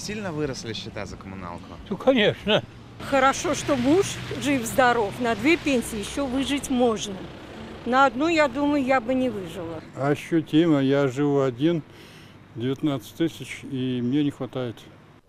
Сильно выросли счета за коммуналку? Ну, конечно. Хорошо, что муж жив-здоров. На две пенсии еще выжить можно. На одну, я думаю, я бы не выжила. Ощутимо. Я живу один, 19 тысяч, и мне не хватает.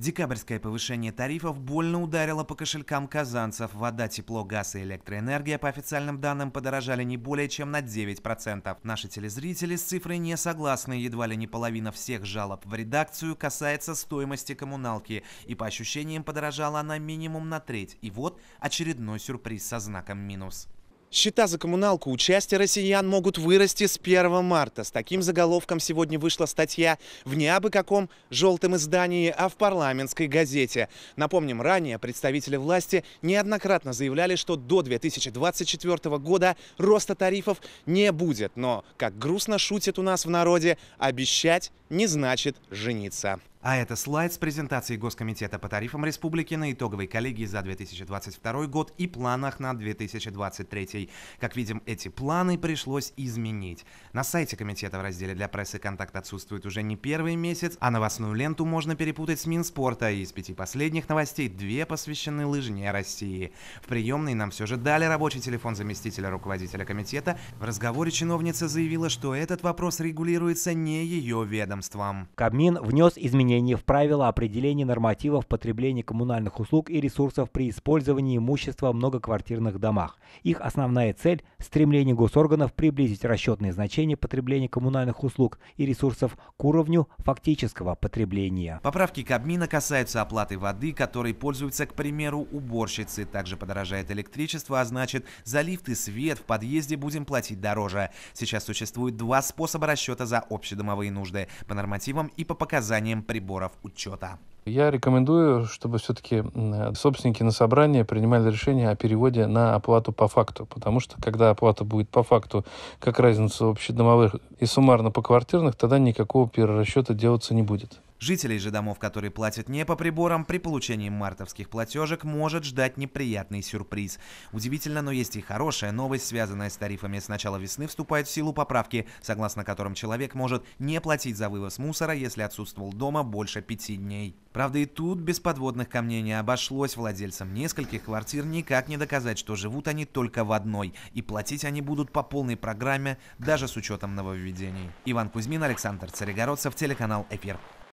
Декабрьское повышение тарифов больно ударило по кошелькам казанцев. Вода, тепло, газ и электроэнергия, по официальным данным, подорожали не более чем на 9%. Наши телезрители с цифрой не согласны. Едва ли не половина всех жалоб в редакцию касается стоимости коммуналки. И по ощущениям подорожала она минимум на треть. И вот очередной сюрприз со знаком минус. Счета за коммуналку участие россиян могут вырасти с 1 марта. С таким заголовком сегодня вышла статья в не каком желтом издании, а в парламентской газете. Напомним, ранее представители власти неоднократно заявляли, что до 2024 года роста тарифов не будет. Но, как грустно шутит у нас в народе, обещать не значит жениться. А это слайд с презентацией Госкомитета по тарифам республики на итоговой коллегии за 2022 год и планах на 2023. Как видим, эти планы пришлось изменить. На сайте комитета в разделе для прессы контакт отсутствует уже не первый месяц, а новостную ленту можно перепутать с Минспорта. Из пяти последних новостей две посвящены лыжне России. В приемной нам все же дали рабочий телефон заместителя руководителя комитета. В разговоре чиновница заявила, что этот вопрос регулируется не ее ведомством. Кабмин внес изменения изменений в правила определения нормативов потребления коммунальных услуг и ресурсов при использовании имущества в многоквартирных домах. Их основная цель – стремление госорганов приблизить расчетные значения потребления коммунальных услуг и ресурсов к уровню фактического потребления. Поправки Кабмина касаются оплаты воды, которой пользуются, к примеру, уборщицы. Также подорожает электричество, а значит, за лифт и свет в подъезде будем платить дороже. Сейчас существует два способа расчета за общедомовые нужды – по нормативам и по показаниям при приборов учета. Я рекомендую, чтобы все-таки собственники на собрании принимали решение о переводе на оплату по факту, потому что когда оплата будет по факту, как разница общедомовых и суммарно по квартирных, тогда никакого перерасчета делаться не будет. Жителей же домов, которые платят не по приборам, при получении мартовских платежек может ждать неприятный сюрприз. Удивительно, но есть и хорошая новость, связанная с тарифами. С начала весны вступает в силу поправки, согласно которым человек может не платить за вывоз мусора, если отсутствовал дома больше пяти дней. Правда, и тут без подводных камней не обошлось. Владельцам нескольких квартир никак не доказать, что живут они только в одной, и платить они будут по полной программе, даже с учетом нововведений. Иван Кузьмин, Александр Царегородцев, телеканал «Эфир».